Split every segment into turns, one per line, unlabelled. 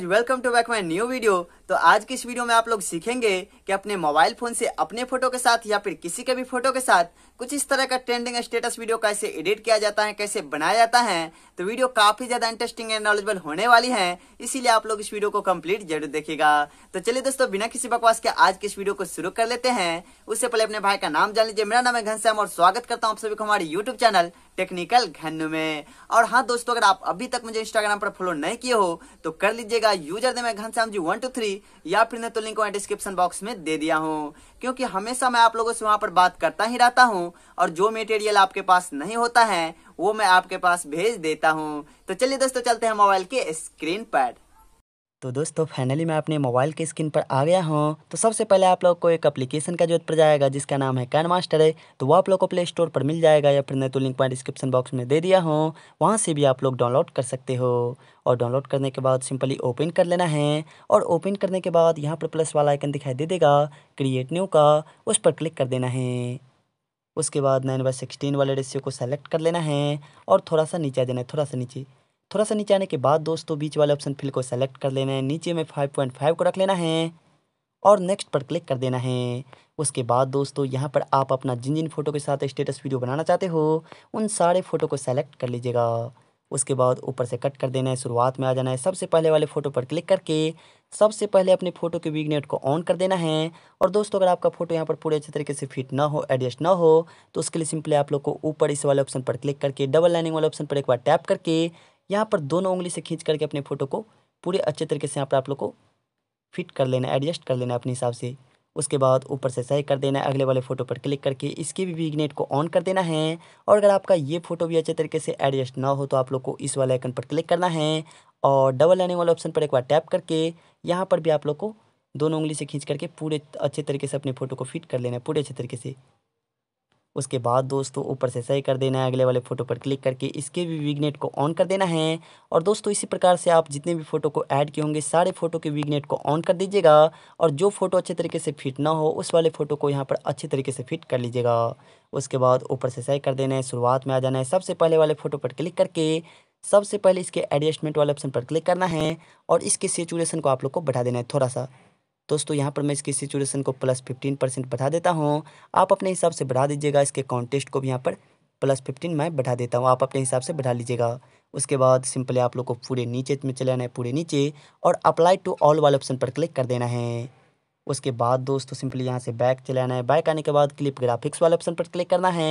guys welcome to back my new video तो आज की इस वीडियो में आप लोग सीखेंगे कि अपने मोबाइल फोन से अपने फोटो के साथ या फिर किसी के भी फोटो के साथ कुछ इस तरह का ट्रेंडिंग स्टेटस वीडियो कैसे एडिट किया जाता है कैसे बनाया जाता है तो वीडियो काफी ज्यादा इंटरेस्टिंग एंड नॉलेजेबल होने वाली है इसीलिए आप लोग इस वीडियो को कंप्लीट जरूर देखेगा तो चलिए दोस्तों बिना किसी बकवास के आज के इस वीडियो को शुरू कर लेते हैं उससे पहले अपने भाई का नाम जान लीजिए मेरा नाम है घनश्याम और स्वागत करता हूँ आप सभी को हमारे यूट्यूब चैनल टेक्निकल घन में और हाँ दोस्तों अगर आप अभी तक मुझे इंस्टाग्राम पर फॉलो नहीं किए हो तो कर लीजिएगा यूजर ने मैं Ghanshyam ji one two three या फिर तो लिंक डिस्क्रिप्शन बॉक्स में दे दिया हूँ क्योंकि हमेशा मैं आप लोगों से वहां पर बात करता ही रहता हूँ और जो मेटेरियल आपके पास नहीं होता है वो मैं आपके पास भेज देता हूँ तो चलिए दोस्तों चलते हैं मोबाइल के स्क्रीन पर
तो दोस्तों फाइनली मैं अपने मोबाइल के स्क्रीन पर आ गया हूँ तो सबसे पहले आप लोग को एक एप्लीकेशन का जरूरत पड़ जाएगा जिसका नाम है कैन मास्टर है तो वो आप लोग को प्ले स्टोर पर मिल जाएगा या फिर नहीं तो लिंक मैं डिस्क्रिप्शन बॉक्स में दे दिया हूँ वहाँ से भी आप लोग डाउनलोड कर सकते हो और डाउनलोड करने के बाद सिंपली ओपन कर लेना है और ओपन करने के बाद यहाँ पर प्लस वाला आइकन दिखाई दे देगा क्रिएट न्यू का उस पर क्लिक कर देना है उसके बाद नाइन बाई सिक्सटीन वाले रेशियो को सेलेक्ट कर लेना है और थोड़ा सा नीचे आ है थोड़ा सा नीचे थोड़ा सा नीचे आने के बाद दोस्तों बीच वाले ऑप्शन फिल को सेलेक्ट कर लेना है नीचे में फाइव पॉइंट फाइव को रख लेना है और नेक्स्ट पर क्लिक कर देना है उसके बाद दोस्तों यहाँ पर आप अपना जिन जिन फोटो के साथ स्टेटस वीडियो बनाना चाहते हो उन सारे फ़ोटो को सेलेक्ट कर लीजिएगा उसके बाद ऊपर से कट कर देना है शुरुआत में आ जाना है सबसे पहले वाले फ़ोटो पर क्लिक करके सबसे पहले अपने फ़ोटो के विगनेट को ऑन कर देना है और दोस्तों अगर आपका फ़ोटो यहाँ पर पूरे अच्छे तरीके से फिट ना हो एडजस्ट ना हो तो उसके लिए सिंपली आप लोग को ऊपर इस वाले ऑप्शन पर क्लिक करके डबल लाइनिंग वाले ऑप्शन पर एक बार टैप करके यहाँ पर दोनों उंगली से खींच करके अपने फ़ोटो को पूरे अच्छे तरीके से यहाँ पर आप लोग को फिट कर लेना एडजस्ट कर लेना अपने हिसाब से उसके बाद ऊपर से सही कर देना है अगले वाले फ़ोटो पर क्लिक करके इसके भी विग्नेट को ऑन कर देना है और अगर आपका ये फ़ोटो भी अच्छे तरीके से एडजस्ट ना हो तो आप लोग को इस वाले आइकन पर क्लिक करना है और डबल लाइनिंग वाले ऑप्शन पर एक बार टैप करके यहाँ पर भी आप लोग को दोनों उंगली से खींच करके पूरे अच्छे तरीके से अपने फ़ोटो को फिट कर लेना है पूरे अच्छे तरीके से उसके बाद दोस्तों ऊपर से सही कर देना है अगले वाले फ़ोटो पर क्लिक करके इसके भी विगनेट को ऑन कर देना है और दोस्तों इसी प्रकार से आप जितने भी फ़ोटो को ऐड किए होंगे सारे फ़ोटो के विगनेट को ऑन कर दीजिएगा और जो फ़ोटो अच्छे तरीके से फिट ना हो उस वाले फ़ोटो को यहाँ पर अच्छे तरीके से फिट कर लीजिएगा उसके बाद ऊपर से सही कर देना है शुरुआत में आ जाना है सबसे पहले वाले फ़ोटो पर क्लिक करके सबसे पहले इसके एडजस्टमेंट वाले ऑप्शन पर क्लिक करना है और इसके सेचुरेशन को आप लोग को बढ़ा देना है थोड़ा सा दोस्तों यहाँ पर मैं इसकी सिचुएशन को प्लस फिफ्टीन परसेंट बढ़ा देता हूँ आप अपने हिसाब से बढ़ा दीजिएगा इसके कॉन्टेस्ट को भी यहाँ पर प्लस फिफ्टीन मैं बढ़ा देता हूँ आप अपने हिसाब से बढ़ा लीजिएगा उसके बाद सिंपली आप लोग को पूरे नीचे में चले आना है पूरे नीचे और अप्लाई टू ऑल वाले ऑप्शन पर क्लिक कर देना है उसके बाद दोस्तों सिंपली यहाँ से बैक चले आना है बैक आने के बाद क्लिप ग्राफिक्स वाले ऑप्शन पर क्लिक करना है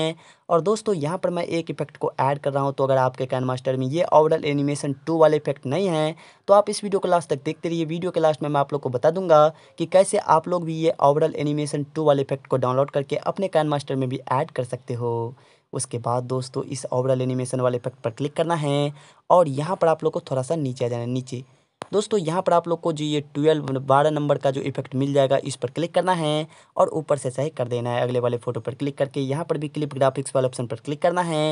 और दोस्तों यहाँ पर मैं एक इफेक्ट को ऐड कर रहा हूँ तो अगर आपके कैन मास्टर में ये ओवरऑल एनिमेशन टू वाले इफेक्ट नहीं है तो आप इस वीडियो को लास्ट तक देखते रहिए वीडियो के लास्ट में मैं आप लोग को बता दूंगा कि कैसे आप लोग भी ये ओवरऑल एनिमेशन टू वाले इफेक्ट को डाउनलोड करके अपने कैन मास्टर में भी ऐड कर सकते हो उसके बाद दोस्तों इस ओवरऑल एनिमेशन वाले इफेक्ट पर क्लिक करना है और यहाँ पर आप लोग को थोड़ा सा नीचे आ जाना है नीचे दोस्तों यहाँ पर आप लोग को जो ये ट्वेल्व मतलब बारह नंबर का जो इफेक्ट मिल जाएगा इस पर क्लिक करना है और ऊपर से सही कर देना है अगले वाले फोटो पर क्लिक करके यहाँ पर भी क्लिप ग्राफिक्स वाले ऑप्शन पर क्लिक करना है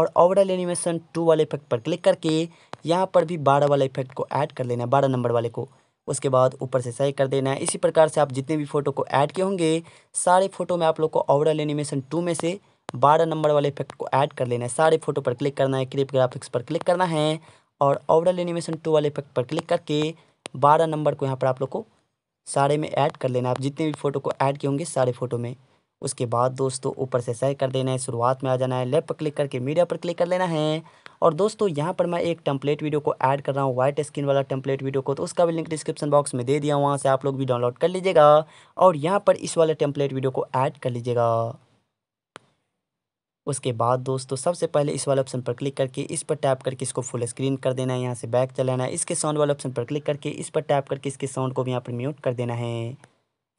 और ओवरऑल एनिमेशन टू वाले इफेक्ट पर क्लिक करके यहाँ पर भी बारह वाले इफेक्ट को ऐड कर लेना है बारह नंबर वाले को उसके बाद ऊपर से सही कर देना है इसी प्रकार से आप जितने भी फ़ोटो को ऐड किए होंगे सारे फ़ोटो में आप लोग को ओवरऑल एनिमेशन टू में से बारह नंबर वाले इफेक्ट को ऐड कर लेना है सारे फोटो पर क्लिक करना है क्लिप ग्राफिक्स पर क्लिक करना है और ओवरऑल एनिमेशन टू वाले इफेक्ट पर क्लिक करके बारह नंबर को यहाँ पर आप लोग को सारे में ऐड कर लेना आप जितने भी फ़ोटो को ऐड किए होंगे सारे फ़ोटो में उसके बाद दोस्तों ऊपर से सही कर देना है शुरुआत में आ जाना है लेफ्ट पर क्लिक करके मीडिया पर क्लिक कर लेना है और दोस्तों यहाँ पर मैं एक टम्पलेट वीडियो को ऐड कर रहा हूँ व्हाइट स्क्रीन वाला टेम्पलेट वीडियो को तो उसका भी लिंक डिस्क्रिप्शन बॉक्स में दे दिया वहाँ से आप लोग भी डाउनलोड कर लीजिएगा और यहाँ पर इस वाले टेम्पलेट वीडियो को ऐड कर लीजिएगा उसके बाद दोस्तों सबसे पहले इस वाले ऑप्शन पर क्लिक करके इस पर टैप करके इसको फुल स्क्रीन कर देना है यहाँ से बैक चलाना है इसके साउंड वाले ऑप्शन पर क्लिक करके इस पर टैप करके इसके साउंड को भी यहाँ पर म्यूट कर देना है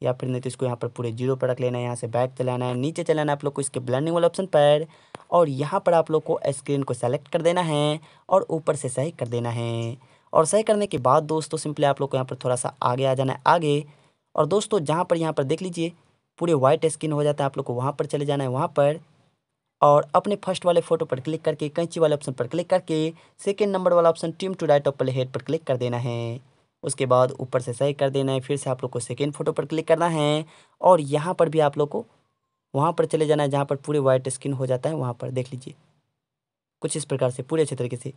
या फिर नहीं तो इसको यहाँ पर पूरे जीरो पर रख लेना है यहाँ से बैक चलाना है नीचे चलाना है आप लोग को इसके ब्लैंडिंग वाले ऑप्शन पर और यहाँ पर आप लोग को स्क्रीन को सेलेक्ट कर देना है और ऊपर से सही कर देना है और सही करने के बाद दोस्तों सिंपली आप लोग को यहाँ पर थोड़ा सा आगे आ जाना है आगे और दोस्तों जहाँ पर यहाँ पर देख लीजिए पूरे वाइट स्क्रीन हो जाता है आप लोग को वहाँ पर चले जाना है वहाँ पर और अपने फर्स्ट वाले फोटो पर क्लिक करके कैंची वाले ऑप्शन पर क्लिक करके सेकेंड नंबर वाला option trim to right of head पर क्लिक कर देना है उसके बाद ऊपर से सही कर देना है फिर से आप लोग को सेकेंड फोटो पर क्लिक करना है और यहाँ पर भी आप लोग को वहाँ पर चले जाना है जहाँ पर पूरे वाइट स्किन हो जाता है वहाँ पर देख लीजिए कुछ इस प्रकार से पूरे अच्छे तरीके से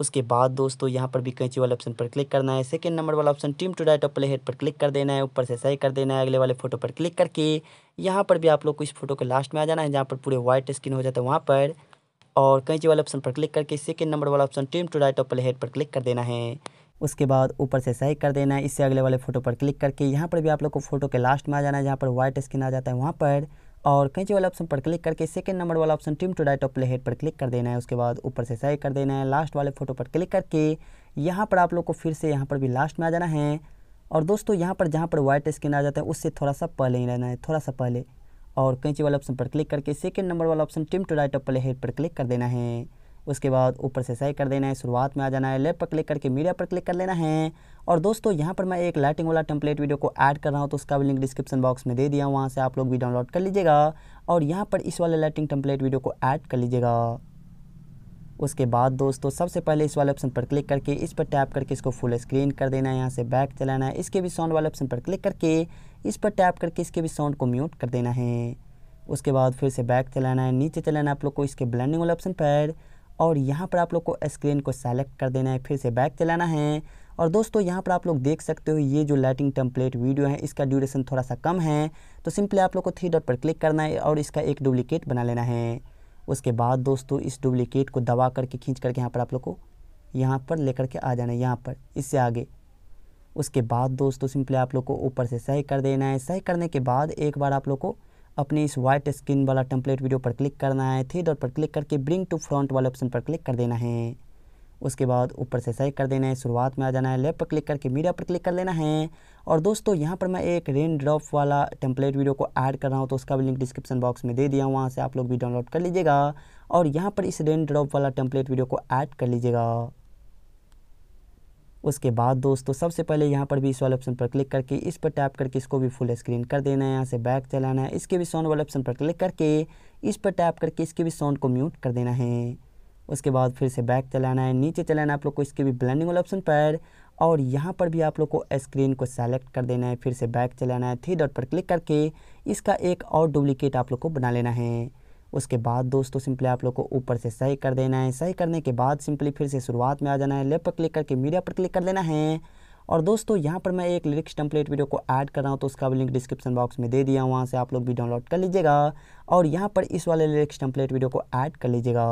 उसके बाद दोस्तों यहाँ पर भी कैंची वाले ऑप्शन पर क्लिक करना है सेकेंड नंबर वाला option trim to right of playhead पर क्लिक कर देना है ऊपर से सही कर देना है अगले वाले फोटो पर क्लिक करके यहाँ पर भी आप लोग को इस फोटो के लास्ट में आ जाना है जहाँ पर पूरे व्हाइट स्क्रीन हो जाता है वहाँ पर और कैंची वाले ऑप्शन पर क्लिक करके सेकेंड नंबर वाला option trim to right of playhead पर क्लिक कर देना है उसके बाद ऊपर से सही कर देना है इससे अगले वाले फ़ोटो पर क्लिक करके यहाँ पर भी आप लोग को फोटो के लास्ट में आ जाना है जहाँ पर व्हाइट स्क्रीन आ जाता है वहाँ पर और कैंची वाला ऑप्शन पर क्लिक करके सेकेंड नंबर वाला option trim to right of playhead पर क्लिक कर देना है उसके बाद ऊपर से सही कर देना है लास्ट वाले फ़ोटो पर क्लिक करके यहाँ पर आप लोग को फिर से यहाँ पर भी लास्ट में आ जाना है और दोस्तों यहाँ पर जहाँ पर वाइट स्क्रीन आ जाता है उससे थोड़ा सा पहले ही रहना है थोड़ा सा पहले और कैंची वाले ऑप्शन पर क्लिक करके सेकेंड नंबर वाला option trim to right of playhead पर क्लिक कर देना है उसके बाद ऊपर से सही कर देना है शुरुआत में आ जाना है लेफ्ट पर क्लिक करके मीडिया पर क्लिक कर लेना है और दोस्तों यहाँ पर मैं एक लाइटिंग वाला टेम्पलेट वीडियो को ऐड कर रहा हूँ तो उसका भी लिंक डिस्क्रिप्शन बॉक्स में दे दिया हूँ वहाँ से आप लोग भी डाउनलोड कर लीजिएगा और यहाँ पर इस वाले लाइटिंग टेम्पलेट वीडियो को ऐड कर लीजिएगा उसके बाद दोस्तों सबसे पहले इस वाले ऑप्शन पर क्लिक करके इस पर टैप करके इसको फुल स्क्रीन कर देना है यहाँ से बैक चलाना है इसके भी साउंड वाले ऑप्शन पर क्लिक करके इस पर टैप करके इसके भी साउंड को म्यूट कर देना है उसके बाद फिर से बैक चलाना है नीचे चलाना है आप लोग को इसके ब्लैंडिंग वाले ऑप्शन पर और यहाँ पर आप लोग को स्क्रीन को सेलेक्ट कर देना है फिर से बैक चलाना है और दोस्तों यहाँ पर आप लोग देख सकते हो ये जो लाइटिंग टेम्पलेट वीडियो है इसका ड्यूरेशन थोड़ा सा कम है तो सिंपली आप लोग को थ्री डॉट पर क्लिक करना है और इसका एक डुप्लिकेट बना लेना है उसके बाद दोस्तों इस डुप्लिकेट को दबा करके खींच करके यहाँ पर आप लोग को यहाँ पर लेकर के आ जाना है यहाँ पर इससे आगे उसके बाद दोस्तों सिंपली आप लोग को ऊपर से सही कर देना है सही करने के बाद एक बार आप लोग को अपनी इस वाइट स्क्रीन वाला टेम्पलेट वीडियो पर क्लिक करना है थ्री डॉट पर क्लिक करके ब्रिंग टू फ्रंट वाले ऑप्शन पर क्लिक कर देना है उसके बाद ऊपर से सही कर देना है शुरुआत में आ जाना है लेफ्ट पर क्लिक करके मीडिया पर क्लिक कर लेना है और दोस्तों यहाँ पर मैं एक रेन ड्रॉप वाला टेम्पलेट वीडियो को ऐड कर रहा हूँ तो उसका भी लिंक डिस्क्रिप्शन बॉक्स में दे दिया हूँ वहाँ से आप लोग भी डाउनलोड कर लीजिएगा और यहाँ पर इस रेन ड्रॉप वाला टेम्पलेट वीडियो को ऐड कर लीजिएगा उसके बाद दोस्तों सबसे पहले यहाँ पर भी इस वाले ऑप्शन पर क्लिक करके इस पर टैप करके इसको भी फुल स्क्रीन कर देना है यहाँ से बैक चलाना है इसके भी साउंड वाले ऑप्शन पर क्लिक करके इस पर टैप करके इसके भी साउंड को म्यूट कर देना है उसके बाद फिर से बैक चलाना है नीचे चलाना है आप लोग को इसके भी ब्लैंडिंग वाले ऑप्शन पर और यहाँ पर भी आप लोग को स्क्रीन को सेलेक्ट कर देना है फिर से बैक चलाना है थ्री डॉट पर क्लिक करके इसका एक और डुप्लीकेट आप लोग को बना लेना है उसके बाद दोस्तों सिंपली आप लोग को ऊपर से सही कर देना है सही करने के बाद सिंपली फिर से शुरुआत में आ जाना है लेप पर क्लिक करके मीडिया पर क्लिक कर देना है और दोस्तों यहाँ पर मैं एक लिरिक्स टेम्पलेट वीडियो को ऐड कर रहा हूँ तो उसका भी लिंक डिस्क्रिप्शन बॉक्स में दे दिया वहाँ से आप लोग भी डाउनलोड कर लीजिएगा और यहाँ पर इस वाले लिरिक्स टेम्पलेट वीडियो को ऐड कर लीजिएगा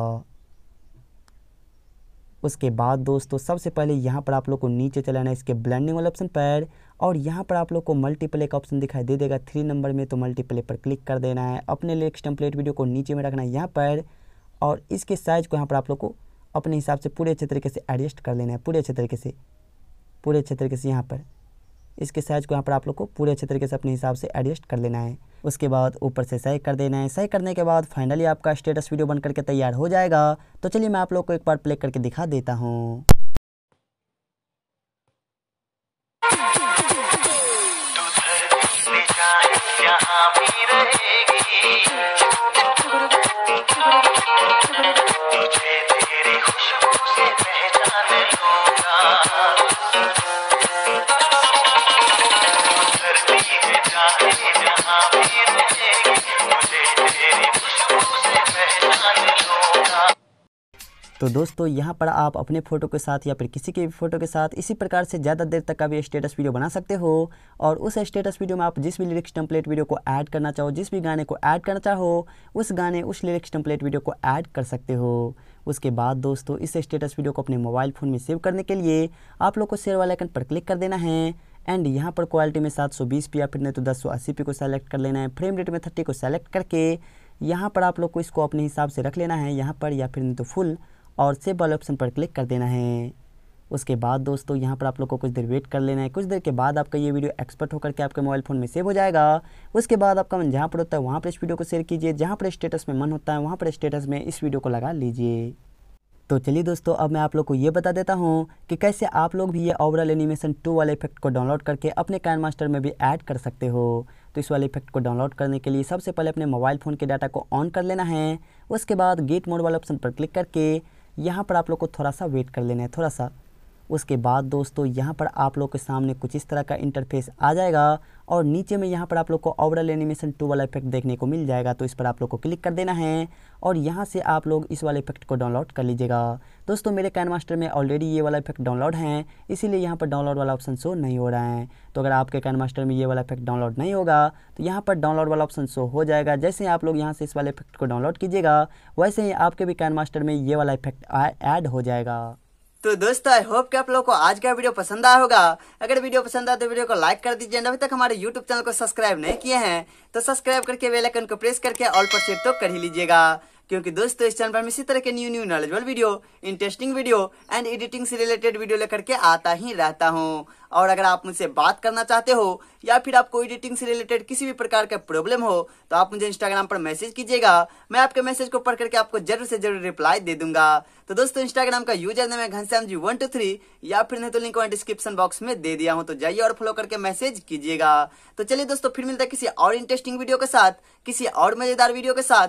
उसके बाद दोस्तों सबसे पहले यहाँ पर आप लोग को नीचे चलाना है इसके ब्लेंडिंग वाले ऑप्शन पर और यहाँ पर आप लोग को मल्टीप्ले का ऑप्शन दिखाई दे देगा थ्री नंबर में तो मल्टीप्ले पर क्लिक कर देना है अपने लेक्स टेम्पलेट वीडियो को नीचे में रखना है यहाँ पर और इसके साइज को यहाँ पर आप लोग को अपने हिसाब से पूरे अच्छे तरीके से एडजस्ट कर लेना है पूरे अच्छे तरीके से पूरे अच्छे तरीके से यहाँ पर इसके साइज को यहाँ पर आप लोग को पूरे अच्छे तरीके से अपने हिसाब से एडजस्ट कर लेना है उसके बाद ऊपर से सही कर देना है सही करने के बाद फाइनली आपका स्टेटस वीडियो बन करके तैयार हो जाएगा तो चलिए मैं आप लोग को एक बार प्ले करके दिखा देता हूँ तो दोस्तों यहाँ पर आप अपने फ़ोटो के साथ या फिर किसी के भी फ़ोटो के साथ इसी प्रकार से ज़्यादा देर तक का भी स्टेटस वीडियो बना सकते हो और उस स्टेटस वीडियो में आप जिस भी लिरिक्स टम्पलेट वीडियो को ऐड करना चाहो जिस भी गाने को ऐड करना चाहो उस गाने उस लिरिक्स टम्पलेट वीडियो को ऐड कर सकते हो उसके बाद दोस्तों इस स्टेटस वीडियो को अपने मोबाइल फ़ोन में सेव करने के लिए आप लोग को शेयर वाले आइकन पर क्लिक कर देना है एंड यहाँ पर क्वालिटी में बीस पी या फिर नहीं तो 1080p को सेलेक्ट कर लेना है फ्रेम रेट में 30 को सेलेक्ट करके यहाँ पर आप लोग को इसको अपने हिसाब से रख लेना है यहाँ पर या फिर नहीं तो फुल और सेव वाले ऑप्शन पर क्लिक कर देना है उसके बाद दोस्तों यहाँ पर आप लोग को कुछ देर वेट कर लेना है कुछ देर के बाद आपका ये वीडियो एक्सपर्ट होकर के आपके मोबाइल फ़ोन में सेव हो जाएगा उसके बाद आपका मन जहाँ पर होता है वहाँ पर इस वीडियो को शेयर कीजिए जहाँ पर स्टेटस में मन होता है वहाँ पर स्टेटस में इस वीडियो को लगा लीजिए तो चलिए दोस्तों अब मैं आप लोग को ये बता देता हूँ कि कैसे आप लोग भी ये ओवरऑल एनिमेशन टू वाले इफेक्ट को डाउनलोड करके अपने कैन मास्टर में भी ऐड कर सकते हो तो इस वाले इफेक्ट को डाउनलोड करने के लिए सबसे पहले अपने मोबाइल फ़ोन के डाटा को ऑन कर लेना है उसके बाद गेट मोड वाले ऑप्शन पर क्लिक करके यहाँ पर आप लोग को थोड़ा सा वेट कर लेना है थोड़ा सा उसके बाद दोस्तों यहाँ पर आप लोग के सामने कुछ इस तरह का इंटरफेस आ जाएगा और नीचे में यहाँ पर आप लोग को ओवरऑल एनिमेशन टू वाला इफेक्ट देखने को मिल जाएगा तो इस पर आप लोग को क्लिक कर देना है और यहाँ से आप लोग इस वाले इफेक्ट को डाउनलोड कर लीजिएगा दोस्तों मेरे कैन मास्टर में ऑलरेडी ये वाला इफेक्ट डाउनलोड है इसीलिए यहाँ पर डाउनलोड वाला ऑप्शन शो नहीं हो रहा है तो अगर आपके कैन मास्टर में ये वाला इफेक्ट डाउनलोड नहीं होगा तो यहाँ पर डाउनलोड वाला ऑप्शन शो हो जाएगा जैसे आप लोग यहाँ से इस वाले इफेक्ट को डाउनलोड कीजिएगा वैसे ही आपके भी कैन मास्टर में ये वाला इफेक्ट ऐड हो जाएगा तो दोस्तों
आई होप कि आप लोगों को आज का वीडियो पसंद आया होगा अगर वीडियो पसंद आए तो वीडियो को लाइक कर दीजिए अभी तक हमारे यूट्यूब चैनल को सब्सक्राइब नहीं किए हैं तो सब्सक्राइब करके आइकन को प्रेस करके ऑल पर सेट तो कर ही लीजिएगा क्योंकि दोस्तों इस चैनल पर हम इसी तरह के new new knowledgeable video interesting video and editing से रिलेटेड वीडियो लेकर के आता ही रहता हूँ और अगर आप मुझसे बात करना चाहते हो या फिर आपको एडिटिंग से रिलेटेड किसी भी प्रकार का प्रॉब्लम हो तो आप मुझे इंस्टाग्राम पर मैसेज कीजिएगा मैं आपके मैसेज को पढ़ करके आपको जरूर से जरूर रिप्लाई दे दूंगा तो दोस्तों इंस्टाग्राम का यूजर ने है Ghanshyam ji one two three या फिर नहीं तो लिंक डिस्क्रिप्शन बॉक्स में दे दिया हूँ तो जाइए और फॉलो करके मैसेज कीजिएगा तो चलिए दोस्तों फिर मिलता है किसी और इंटरेस्टिंग वीडियो के साथ किसी और मजेदार वीडियो के साथ